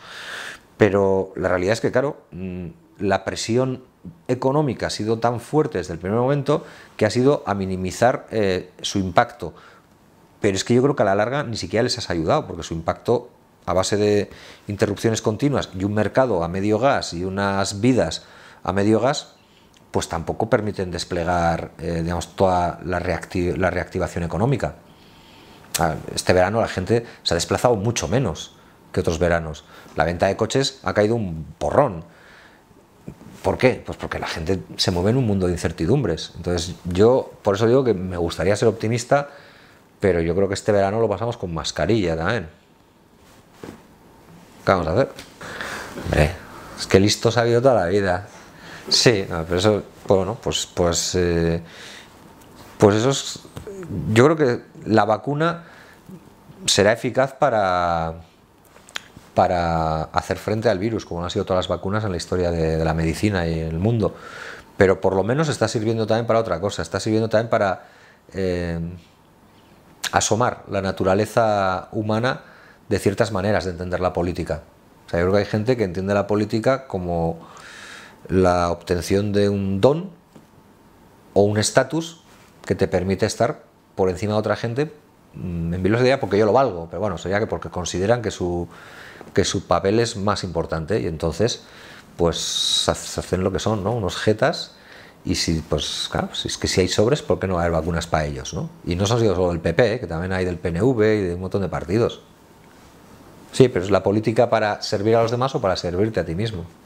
S1: Pero la realidad es que, claro, mm, la presión económica ha sido tan fuerte desde el primer momento que ha sido a minimizar eh, su impacto. Pero es que yo creo que a la larga ni siquiera les has ayudado, porque su impacto a base de interrupciones continuas y un mercado a medio gas y unas vidas a medio gas, pues tampoco permiten desplegar eh, digamos, toda la, la, reactivación económica. Ah, este verano la gente se ha desplazado mucho menos que otros veranos. La venta de coches ha caído un porrón. ¿Por qué? Pues porque la gente se mueve en un mundo de incertidumbres. Entonces yo por eso digo que me gustaría ser optimista, pero yo creo que este verano lo pasamos con mascarilla también. ¿Qué vamos a hacer? es que listo ha habido toda la vida. Sí, pero eso, pues, bueno, pues, pues, eh, pues eso es, yo creo que la vacuna será eficaz para, para hacer frente al virus, como han sido todas las vacunas en la historia de, la medicina y en el mundo, pero por lo menos está sirviendo también para otra cosa, está sirviendo también para eh, asomar la naturaleza humana de ciertas maneras de entender la política. O sea, yo creo que hay gente que entiende la política como la obtención de un don o un estatus que te permite estar por encima de otra gente mm, en sería porque yo lo valgo, pero bueno, sería que porque consideran que su, que su papel es más importante y entonces pues hacen lo que son, ¿no? Unos jetas y si, pues claro, si es que si hay sobres, ¿por qué no hay a vacunas para ellos, ¿no? Y no son solo del PP, ¿eh? que también hay del PNV y de un montón de partidos. Sí, pero es la política para servir a los demás o para servirte a ti mismo.